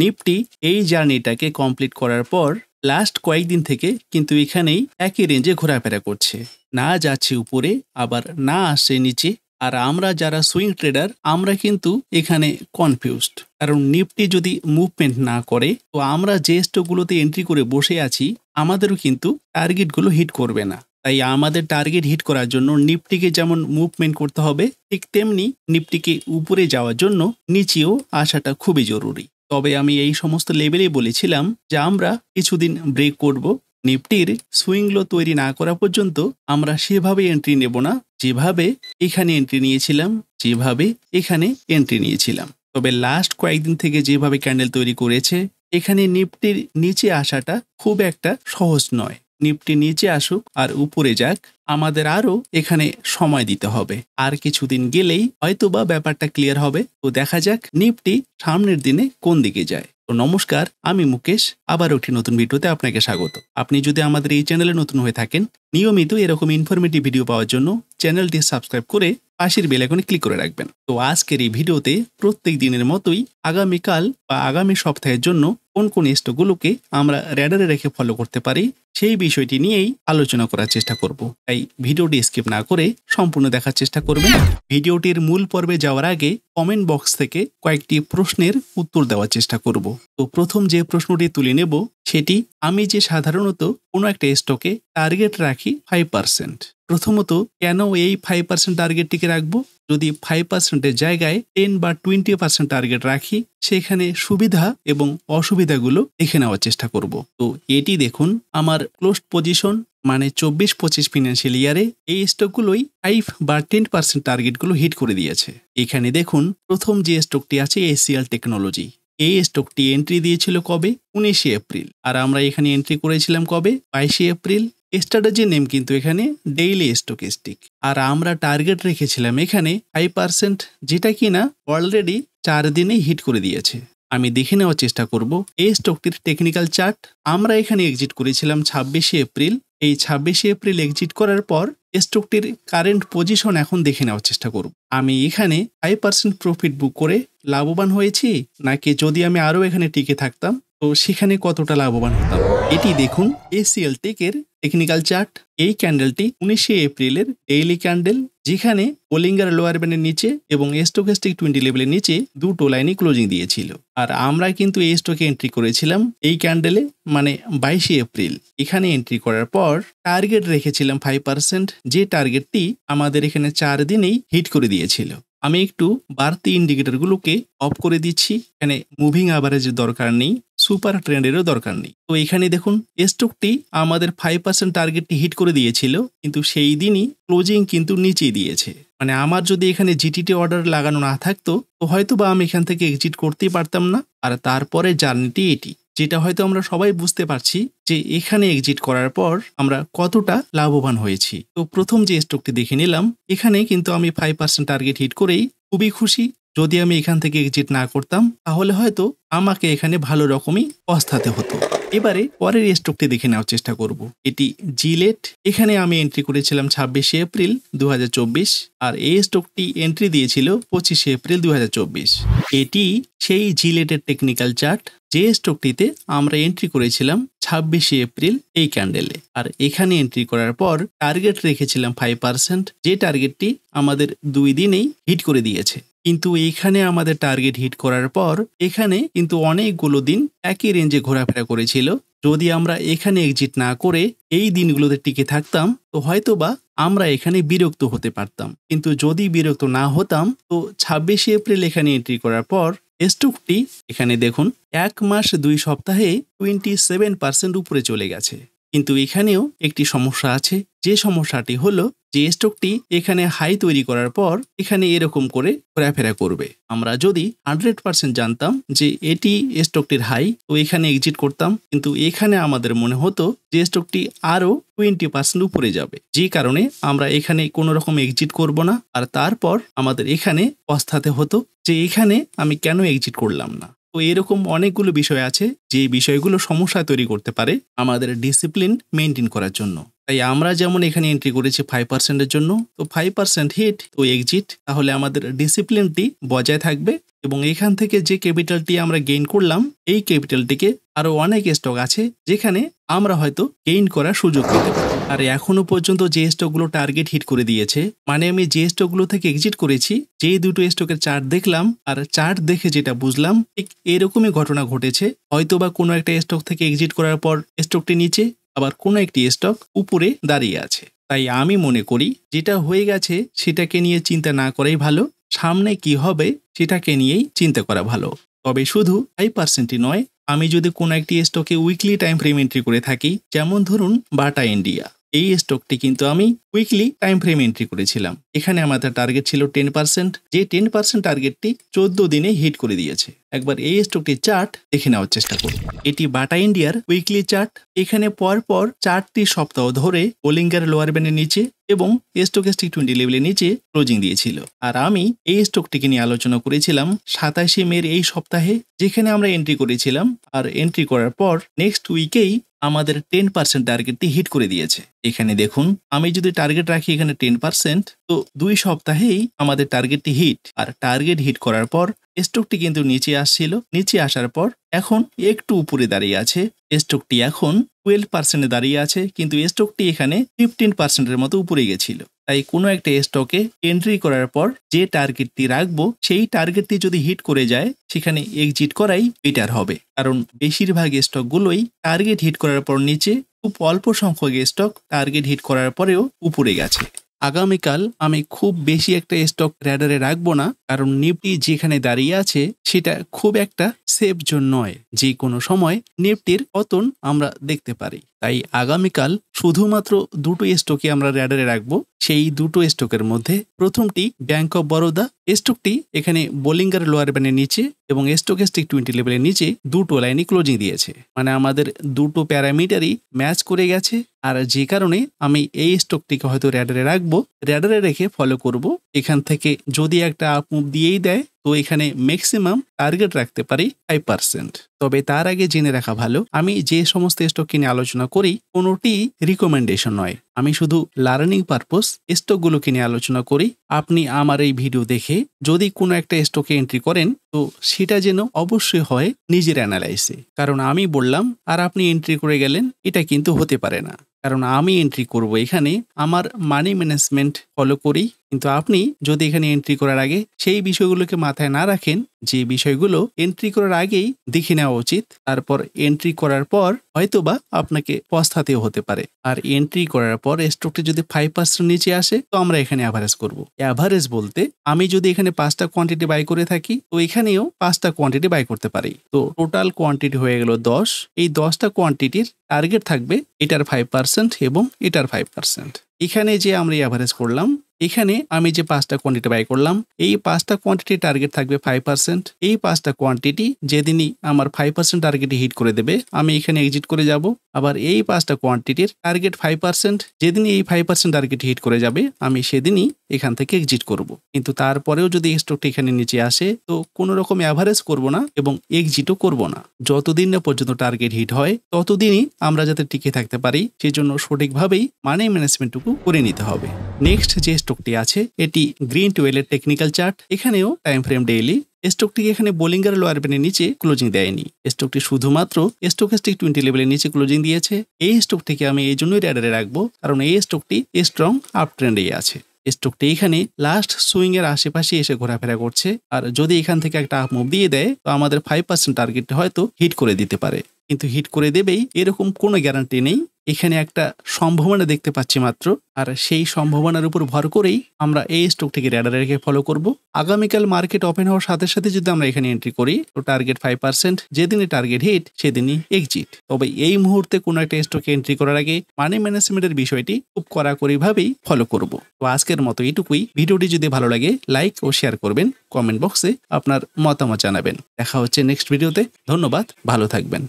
Nifty এই জার্নিটাকে complete করার পর লাস্ট কয়েকদিন থেকে কিন্তু এখানেই একই রেঞ্জে ঘোরাফেরা করছে না যাচ্ছে উপরে আবার না আসে নিচে আর আমরা যারা সুইং ট্রেডার আমরা কিন্তু এখানে কনফিউজড কারণ নিফটি যদি মুভমেন্ট না করে তো আমরা যে স্টকগুলোতে এন্ট্রি করে বসে আছি আমাদেরও কিন্তু টার্গেটগুলো হিট করবে না তাই আমাদের টার্গেট হিট করার জন্য নিফটিকে যেমন মুভমেন্ট করতে হবে ঠিক তেমনি নিফটিকে উপরে যাওয়ার জন্য নিচেও আসাটা খুবই জরুরি তবে আমি এই সমস্ত লেভেলেই বলেছিলাম যে আমরা কিছুদিন ব্রেক করব নিফটির সুইংলো তৈরি না করা পর্যন্ত আমরা সেভাবে এন্ট্রি নেব না যেভাবে এখানে এন্ট্রি নিয়েছিলাম যেভাবে এখানে এন্ট্রি নিয়েছিলাম তবে লাস্ট কয়েকদিন থেকে যেভাবে ক্যান্ডেল তৈরি করেছে এখানে নিফটির নিচে আসাটা খুব একটা সহজ নয় নিফটি নিচে আসুক আর উপরে যাক আমাদের আরও এখানে সময় দিতে হবে আর কিছুদিন গেলেই হয়তোবা ব্যাপারটা ক্লিয়ার হবে তো দেখা যাক নিপটি সামনের দিনে কোন দিকে যায় তো নমস্কার আমি মুকেশ আবার একটি নতুন ভিডিওতে আপনাকে স্বাগত আপনি যদি আমাদের এই চ্যানেলে নতুন হয়ে থাকেন নিয়মিত এরকম ইনফরমেটিভ ভিডিও পাওয়ার জন্য চ্যানেলটি সাবস্ক্রাইব করে পাশের এখন ক্লিক করে রাখবেন তো আজকের এই ভিডিওতে প্রত্যেক দিনের মতোই আগামীকাল বা আগামী সপ্তাহের জন্য কোন কোন স্টকগুলোকে আমরা র্যাডারে রেখে ফলো করতে পারি সেই বিষয়টি নিয়েই আলোচনা করার চেষ্টা করব তাই ভিডিওটি স্কিপ না করে সম্পূর্ণ দেখার চেষ্টা করবেন ভিডিওটির মূল পর্বে যাওয়ার আগে কমেন্ট বক্স থেকে কয়েকটি প্রশ্নের উত্তর দেওয়ার চেষ্টা করব তো প্রথম যে প্রশ্নটি তুলে নেব সেটি আমি যে সাধারণত কোনো একটা স্টকে টার্গেট রাখি ফাইভ পার্সেন্ট প্রথমত কেন এই ফাইভ পার্সেন্ট টার্গেটটিকে রাখবো যদি ফাইভ পার্সেন্টের জায়গায় টেন বা টোয়েন্টি পার্সেন্ট টার্গেট রাখি সেখানে সুবিধা এবং অসুবিধাগুলো দেখে নেওয়ার চেষ্টা করব তো এটি দেখুন আমার ক্লোজড পজিশন মানে চব্বিশ পঁচিশ ফিনান্সিয়াল ইয়ারে এই স্টকগুলোই ফাইভ বা টেন পার্সেন্ট টার্গেটগুলো হিট করে দিয়েছে এখানে দেখুন প্রথম যে স্টকটি আছে এসিয়াল টেকনোলজি এই স্টকটি এন্ট্রি দিয়েছিল কবে উনিশে এপ্রিল আর আমরা এখানে এন্ট্রি করেছিলাম কবে বাইশে এপ্রিল স্ট্র্যাটেজি নেম কিন্তু এখানে ডেইলি স্টকিস্টিক আর আমরা টার্গেট রেখেছিলাম এখানে ফাইভ পার্সেন্ট যেটা কিনা অলরেডি চার দিনে হিট করে দিয়েছে আমি দেখে নেওয়ার চেষ্টা করব এই স্টকটির টেকনিক্যাল চার্ট আমরা এখানে এক্সিট করেছিলাম ছাব্বিশে এপ্রিল এই ছাব্বিশে এপ্রিল এক্সিট করার পর স্টকটির কারেন্ট পজিশন এখন দেখে নেওয়ার চেষ্টা করব আমি এখানে ফাইভ পার্সেন্ট প্রফিট বুক করে লাভবান হয়েছি নাকি যদি আমি আরও এখানে টিকে থাকতাম তো সেখানে কতটা লাভবান হতাম এটি দেখুন এসিএল টেকের টেকনিক্যাল চার্ট এই ক্যান্ডেলটি উনিশে এপ্রিলের ডেইলি ক্যান্ডেল যেখানে ওলিঙ্গার লোয়ার ব্যান্ডের নিচে এবং এস্টোকেস্টিক টোয়েন্টি লেভেলের নিচে দুটো লাইনই ক্লোজিং দিয়েছিল আর আমরা কিন্তু এই স্টকে এন্ট্রি করেছিলাম এই ক্যান্ডেলে মানে বাইশে এপ্রিল এখানে এন্ট্রি করার পর টার্গেট রেখেছিলাম ফাইভ পার্সেন্ট যে টার্গেটটি আমাদের এখানে চার দিনেই হিট করে দিয়েছিল আমি একটু বাড়তি ইন্ডিকেটরগুলোকে অফ করে দিচ্ছি এখানে মুভিং আভারেজের দরকার নেই সুপার ট্রেন্ডেরও দরকার নেই তো এখানে দেখুন স্টকটি আমাদের ফাইভ পার্সেন্ট টার্গেটটি হিট করে দিয়েছিল কিন্তু সেই দিনই ক্লোজিং কিন্তু নিচে দিয়েছে মানে আমার যদি এখানে জিটিটি অর্ডার লাগানো না থাকতো তো হয়তো বা আমি এখান থেকে এক্সিট করতেই পারতাম না আর তারপরে জার্নিটি এটি যেটা হয়তো আমরা সবাই বুঝতে পারছি যে এখানে এক্সিট করার পর আমরা কতটা লাভবান হয়েছি তো প্রথম যে স্টকটি দেখে নিলাম এখানে কিন্তু আমি ফাইভ পার্সেন্ট টার্গেট হিট করেই খুবই খুশি যদি আমি এখান থেকে এক্সিট না করতাম তাহলে হয়তো আমাকে এখানে ভালো রকমই অস্থাতে হতো এবারে পরের স্টকটি দেখে নেওয়ার চেষ্টা করব এটি জিলেট এখানে আমি এন্ট্রি করেছিলাম ছাব্বিশে এপ্রিল দু আর এই স্টকটি এন্ট্রি দিয়েছিল পঁচিশে এপ্রিল দু এটি সেই জিলেটের টেকনিক্যাল চার্ট যে স্টকটিতে আমরা এন্ট্রি করেছিলাম ছাব্বিশে এপ্রিল এই ক্যান্ডেলে আর এখানে এন্ট্রি করার পর টার্গেট রেখেছিলাম ফাইভ পার্সেন্ট যে টার্গেটটি আমাদের দুই দিনেই হিট করে দিয়েছে কিন্তু এখানে আমাদের টার্গেট হিট করার পর এখানে কিন্তু অনেকগুলো দিন একই রেঞ্জে ঘোরাফেরা করেছিল যদি আমরা এখানে এক্সিট না করে এই দিনগুলোতে টিকে থাকতাম তো হয়তোবা আমরা এখানে বিরক্ত হতে পারতাম কিন্তু যদি বিরক্ত না হতাম তো ছাব্বিশে এপ্রিল এখানে এন্ট্রি করার পর স্টুকটি এখানে দেখুন এক মাস দুই সপ্তাহে টোয়েন্টি সেভেন পার্সেন্ট উপরে চলে গেছে কিন্তু এখানেও একটি সমস্যা আছে যে সমস্যাটি হলো যে স্টকটি এখানে হাই তৈরি করার পর এখানে এরকম করে ঘোরাফেরা করবে আমরা যদি হান্ড্রেড পার্সেন্ট জানতাম যে এটি স্টকটির হাই তো এখানে এক্সিট করতাম কিন্তু এখানে আমাদের মনে হতো যে স্টকটি আরও টোয়েন্টি পার্সেন্ট উপরে যাবে যে কারণে আমরা এখানে কোনো রকম এক্সিট করব না আর তারপর আমাদের এখানে পস্তাতে হতো যে এখানে আমি কেন এক্সিট করলাম না তো এরকম অনেকগুলো বিষয় আছে যে বিষয়গুলো সমস্যা তৈরি করতে পারে আমাদের ডিসিপ্লিন মেনটেন করার জন্য তাই আমরা যেমন এখানে এন্ট্রি করেছি ফাইভ পার্সেন্টের জন্য তো ফাইভ পার্সেন্ট হিট তো এক্সিট তাহলে আমাদের ডিসিপ্লিনটি বজায় থাকবে এবং এখান থেকে যে ক্যাপিটালটি আমরা গেইন করলাম এই ক্যাপিটালটিকে আরও অনেক স্টক আছে যেখানে আমরা হয়তো গেইন করার সুযোগ পেতে পারি আর এখনো পর্যন্ত যে স্টকগুলো টার্গেট হিট করে দিয়েছে মানে আমি যে স্টকগুলো থেকে এক্সিট করেছি যে দুটো স্টকের চার্ট দেখলাম আর চার্ট দেখে যেটা বুঝলাম ঠিক এরকমই ঘটনা ঘটেছে হয়তো বা কোনো একটা স্টক থেকে এক্সিট করার পর স্টকটি নিচে আবার কোনো একটি স্টক উপরে দাঁড়িয়ে আছে তাই আমি মনে করি যেটা হয়ে গেছে সেটাকে নিয়ে চিন্তা না করাই ভালো সামনে কি হবে সেটাকে নিয়েই চিন্তা করা ভালো তবে শুধু ফাইভ পার্সেন্টই নয় আমি যদি কোনো একটি স্টকে উইকলি টাইম ফ্রেম এন্ট্রি করে থাকি যেমন ধরুন বাটা ইন্ডিয়া এই স্টকটি কিন্তু আমি উইকলি টাইম ফ্রেম এন্ট্রি করেছিলাম এখানে আমাদের টার্গেট ছিল টেন পার্সেন্ট যে টেন পার্সেন্ট টার্গেটটি চোদ্দ দিনে হিট করে দিয়েছে একবার এই স্টকটি চার্ট দেখে নেওয়ার চেষ্টা করি এটি বাটা ইন্ডিয়ার উইকলি চার্ট এখানে পর পর চারটি সপ্তাহ ধরে ওলিঙ্গার লোয়ার ব্যান্ডের নিচে এবং স্টকেস্টিক টোয়েন্টি লেভেলের নিচে ক্লোজিং দিয়েছিল আর আমি এই স্টকটিকে নিয়ে আলোচনা করেছিলাম সাতাশে মের এই সপ্তাহে যেখানে আমরা এন্ট্রি করেছিলাম আর এন্ট্রি করার পর নেক্সট উইকেই আমাদের টেন পার্সেন্ট টার্গেটটি হিট করে দিয়েছে এখানে দেখুন আমি যদি টার্গেট রাখি এখানে টেন পার্সেন্ট তো দুই সপ্তাহেই আমাদের টার্গেটটি হিট আর টার্গেট হিট করার পর স্টকটি কিন্তু নিচে আসছিল নিচে আসার পর এখন একটু উপরে দাঁড়িয়ে আছে স্টকটি এখন টুয়েলভ পার্সেন্টে দাঁড়িয়ে আছে কিন্তু স্টকটি এখানে ফিফটিন পার্সেন্টের মতো উপরে গেছিল তাই কোনো একটা স্টকে এন্ট্রি করার পর যে টার্গেটটি রাখবো সেই টার্গেটটি যদি হিট করে যায় সেখানে এক্সিট করাই বেটার হবে কারণ বেশিরভাগ স্টকগুলোই টার্গেট হিট করার পর নিচে খুব অল্প সংখ্যক স্টক টার্গেট হিট করার পরেও উপরে গেছে আগামীকাল আমি খুব বেশি একটা স্টক র্যাডারে রাখবো না কারণ নিফটি যেখানে দাঁড়িয়ে আছে সেটা খুব একটা সেফ জোন নয় যে কোনো সময় নিফটির পতন আমরা দেখতে পারি তাই আগামীকাল শুধুমাত্র দুটো স্টকই আমরা র্যাডারে রাখব সেই দুটো স্টকের মধ্যে প্রথমটি ব্যাংক অফ বরোদা স্টকটি এখানে বোলিঙ্গার লোয়ার ব্যানের নিচে এবং স্টিক টোয়েন্টি লেভেলের নিচে দুটো লাইনে ক্লোজিং দিয়েছে মানে আমাদের দুটো প্যারামিটারই ম্যাচ করে গেছে আর যে কারণে আমি এই স্টকটিকে হয়তো র্যাডারে রাখবো র্যাডারে রেখে ফলো করব এখান থেকে যদি একটা আপ মুভ দিয়েই দেয় তো এখানে ম্যাক্সিমাম টার্গেট রাখতে পারি ফাইভ পার্সেন্ট তবে তার আগে জেনে রাখা ভালো আমি যে সমস্ত স্টক কিনে আলোচনা করি কোনোটি রিকমেন্ডেশন নয় আমি শুধু লার্নিং পারপোস স্টকগুলোকে কিনে আলোচনা করি আপনি আমার এই ভিডিও দেখে যদি কোনো একটা স্টকে এন্ট্রি করেন তো সেটা যেন অবশ্যই হয় নিজের অ্যানালাইসে কারণ আমি বললাম আর আপনি এন্ট্রি করে গেলেন এটা কিন্তু হতে পারে না কারণ আমি এন্ট্রি করব এখানে আমার মানি ম্যানেজমেন্ট ফলো করি কিন্তু আপনি যদি এখানে এন্ট্রি করার আগে সেই বিষয়গুলোকে মাথায় না রাখেন যে বিষয়গুলো এন্ট্রি করার আগেই দেখে নেওয়া উচিত তারপর এন্ট্রি করার পর হয়তোবা আপনাকে পস্তাতেও হতে পারে আর এন্ট্রি করার পর স্টকটি যদি ফাইভ পার্সেন্ট নিচে আসে তো আমরা এখানে অ্যাভারেজ করব অ্যাভারেজ বলতে আমি যদি এখানে পাঁচটা কোয়ান্টিটি বাই করে থাকি তো এখানেও পাঁচটা কোয়ান্টিটি বাই করতে পারি তো টোটাল কোয়ান্টিটি হয়ে গেল দশ এই দশটা কোয়ান্টিটির টার্গেট থাকবে এটার ফাইভ পার্সেন্ট এবং এটার ফাইভ পার্সেন্ট এখানে যে আমরা অ্যাভারেজ করলাম এখানে আমি যে পাঁচটা কোয়ান্টিটি বাই করলাম এই পাঁচটা কোয়ান্টিটি টার্গেট থাকবে ফাইভ পার্সেন্ট এই পাঁচটা কোয়ান্টিটি যেদিনই আমার ফাইভ পার্সেন্ট টার্গেটে হিট করে দেবে আমি এখানে এক্সিট করে যাব আবার এই পাঁচটা কোয়ান্টিটির টার্গেট ফাইভ পার্সেন্ট যেদিনই এই ফাইভ পার্সেন্ট টার্গেট হিট করে যাবে আমি সেদিনই এখান থেকে এক্সিট করব। কিন্তু তারপরেও যদি স্টকটি এখানে নিচে আসে তো কোনো রকম অ্যাভারেজ করব না এবং এক্সিটও করব না যতদিন না পর্যন্ত টার্গেট হিট হয় ততদিনই আমরা যাতে টিকে থাকতে পারি সেজন্য সঠিকভাবেই মানে ম্যানেজমেন্ট যতটুকু করে নিতে হবে নেক্সট যে স্টকটি আছে এটি গ্রিন টুয়েলের টেকনিক্যাল চার্ট এখানেও টাইম ফ্রেম ডেইলি স্টকটি এখানে বোলিঙ্গার লোয়ার পেনের নিচে ক্লোজিং দেয়নি স্টকটি শুধুমাত্র স্টোকাস্টিক টোয়েন্টি লেভেলের নিচে ক্লোজিং দিয়েছে এই স্টকটিকে আমি এই জন্যই র্যাডারে রাখবো কারণ এই স্টকটি স্ট্রং আপ ট্রেন্ডেই আছে স্টকটি এখানে লাস্ট সুইং এর আশেপাশে এসে ঘোরাফেরা করছে আর যদি এখান থেকে একটা আপ মুভ দিয়ে দেয় তো আমাদের ফাইভ পার্সেন্ট টার্গেট হয়তো হিট করে দিতে পারে কিন্তু হিট করে দেবেই এরকম কোনো গ্যারান্টি নেই এখানে একটা সম্ভাবনা দেখতে পাচ্ছি মাত্র আর সেই সম্ভাবনার উপর ভর করেই আমরা এই স্টকটিকে র্যাডারে রেখে ফলো করব আগামীকাল মার্কেট ওপেন হওয়ার সাথে সাথে যদি আমরা এখানে এন্ট্রি করি তো টার্গেট ফাইভ পার্সেন্ট যেদিনই টার্গেট হিট সেদিনই এক্সিট তবে এই মুহূর্তে কোনো একটা স্টকে এন্ট্রি করার আগে মানি ম্যানেজমেন্টের বিষয়টি খুব কড়াকড়িভাবেই ফলো করব তো আজকের মতো এইটুকুই ভিডিওটি যদি ভালো লাগে লাইক ও শেয়ার করবেন কমেন্ট বক্সে আপনার মতামত জানাবেন দেখা হচ্ছে নেক্সট ভিডিওতে ধন্যবাদ ভালো থাকবেন